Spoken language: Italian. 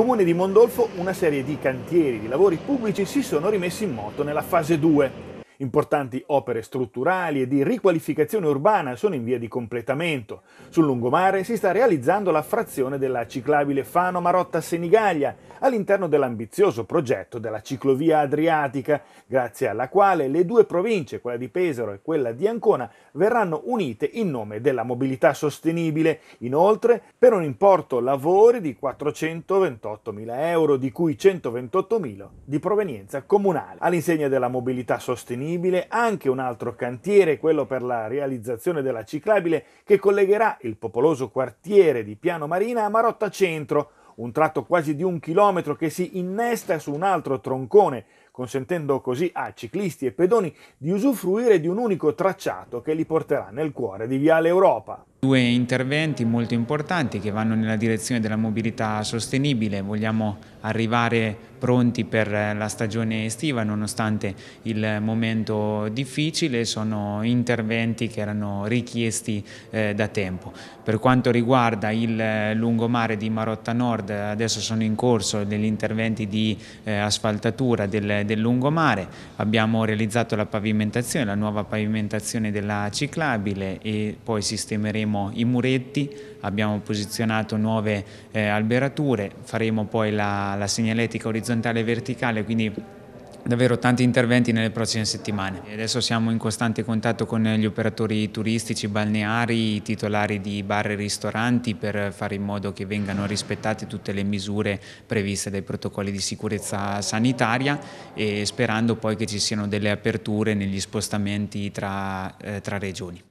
comune di Mondolfo una serie di cantieri di lavori pubblici si sono rimessi in moto nella fase 2 Importanti opere strutturali e di riqualificazione urbana sono in via di completamento. Sul lungomare si sta realizzando la frazione della ciclabile Fano Marotta Senigaglia all'interno dell'ambizioso progetto della ciclovia adriatica, grazie alla quale le due province, quella di Pesaro e quella di Ancona, verranno unite in nome della mobilità sostenibile. Inoltre, per un importo lavori di 428.000 euro, di cui 128.000 di provenienza comunale. All'insegna della mobilità sostenibile disponibile anche un altro cantiere, quello per la realizzazione della ciclabile che collegherà il popoloso quartiere di Piano Marina a Marotta Centro, un tratto quasi di un chilometro che si innesta su un altro troncone consentendo così a ciclisti e pedoni di usufruire di un unico tracciato che li porterà nel cuore di Viale Europa. Due interventi molto importanti che vanno nella direzione della mobilità sostenibile. Vogliamo arrivare pronti per la stagione estiva nonostante il momento difficile. Sono interventi che erano richiesti eh, da tempo. Per quanto riguarda il lungomare di Marotta Nord adesso sono in corso degli interventi di eh, asfaltatura del del, lungomare, abbiamo realizzato la pavimentazione, la nuova pavimentazione della ciclabile e poi sistemeremo i muretti, abbiamo posizionato nuove eh, alberature, faremo poi la, la segnaletica orizzontale e verticale, quindi davvero tanti interventi nelle prossime settimane. Adesso siamo in costante contatto con gli operatori turistici, balneari, i titolari di bar e ristoranti per fare in modo che vengano rispettate tutte le misure previste dai protocolli di sicurezza sanitaria e sperando poi che ci siano delle aperture negli spostamenti tra, eh, tra regioni.